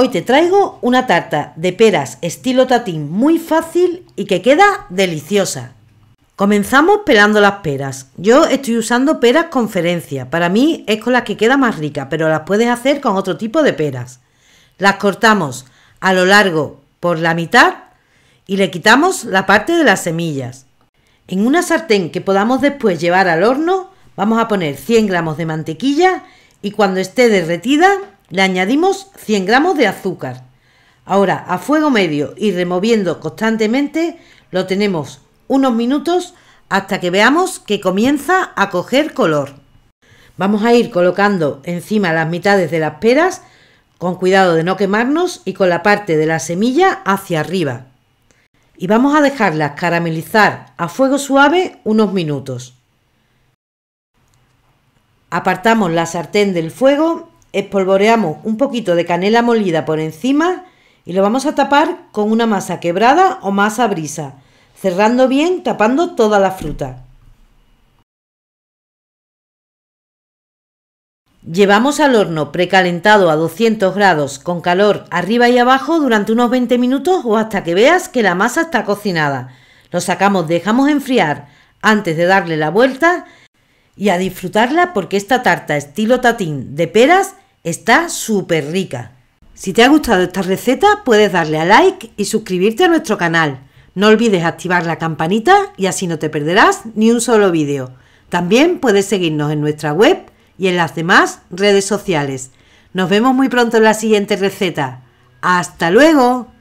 Hoy te traigo una tarta de peras estilo tatín muy fácil y que queda deliciosa. Comenzamos pelando las peras. Yo estoy usando peras conferencia. Para mí es con las que queda más rica, pero las puedes hacer con otro tipo de peras. Las cortamos a lo largo por la mitad y le quitamos la parte de las semillas. En una sartén que podamos después llevar al horno, vamos a poner 100 gramos de mantequilla y cuando esté derretida le añadimos 100 gramos de azúcar. Ahora a fuego medio y removiendo constantemente lo tenemos unos minutos hasta que veamos que comienza a coger color. Vamos a ir colocando encima las mitades de las peras con cuidado de no quemarnos y con la parte de la semilla hacia arriba. Y vamos a dejarlas caramelizar a fuego suave unos minutos. Apartamos la sartén del fuego espolvoreamos un poquito de canela molida por encima y lo vamos a tapar con una masa quebrada o masa brisa, cerrando bien tapando toda la fruta. Llevamos al horno precalentado a 200 grados con calor arriba y abajo durante unos 20 minutos o hasta que veas que la masa está cocinada. Lo sacamos, dejamos enfriar antes de darle la vuelta y a disfrutarla porque esta tarta estilo tatín de peras está súper rica. Si te ha gustado esta receta puedes darle a like y suscribirte a nuestro canal. No olvides activar la campanita y así no te perderás ni un solo vídeo. También puedes seguirnos en nuestra web y en las demás redes sociales. Nos vemos muy pronto en la siguiente receta. ¡Hasta luego!